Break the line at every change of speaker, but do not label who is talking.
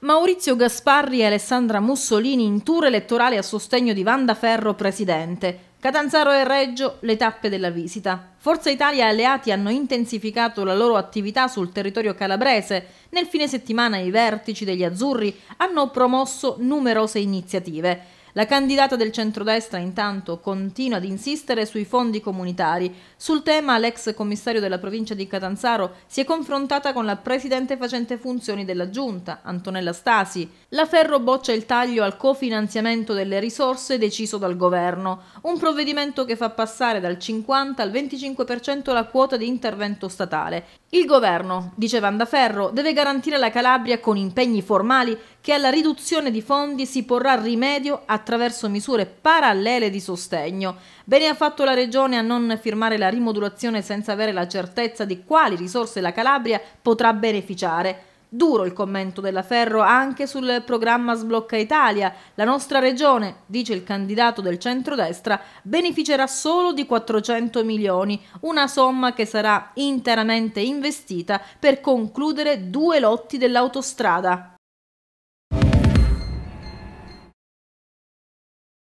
Maurizio Gasparri e Alessandra Mussolini in tour elettorale a sostegno di Vanda Ferro presidente. Catanzaro e Reggio, le tappe della visita. Forza Italia e alleati hanno intensificato la loro attività sul territorio calabrese. Nel fine settimana i vertici degli azzurri hanno promosso numerose iniziative. La candidata del centrodestra intanto continua ad insistere sui fondi comunitari. Sul tema l'ex commissario della provincia di Catanzaro si è confrontata con la presidente facente funzioni della giunta, Antonella Stasi. La Ferro boccia il taglio al cofinanziamento delle risorse deciso dal governo, un provvedimento che fa passare dal 50 al 25% la quota di intervento statale. Il governo, dice Vandaferro, deve garantire alla Calabria con impegni formali che alla riduzione di fondi si porrà rimedio a attraverso misure parallele di sostegno. Bene ha fatto la Regione a non firmare la rimodulazione senza avere la certezza di quali risorse la Calabria potrà beneficiare. Duro il commento della Ferro anche sul programma Sblocca Italia. La nostra regione, dice il candidato del centrodestra, beneficerà solo di 400 milioni, una somma che sarà interamente investita per concludere due lotti dell'autostrada.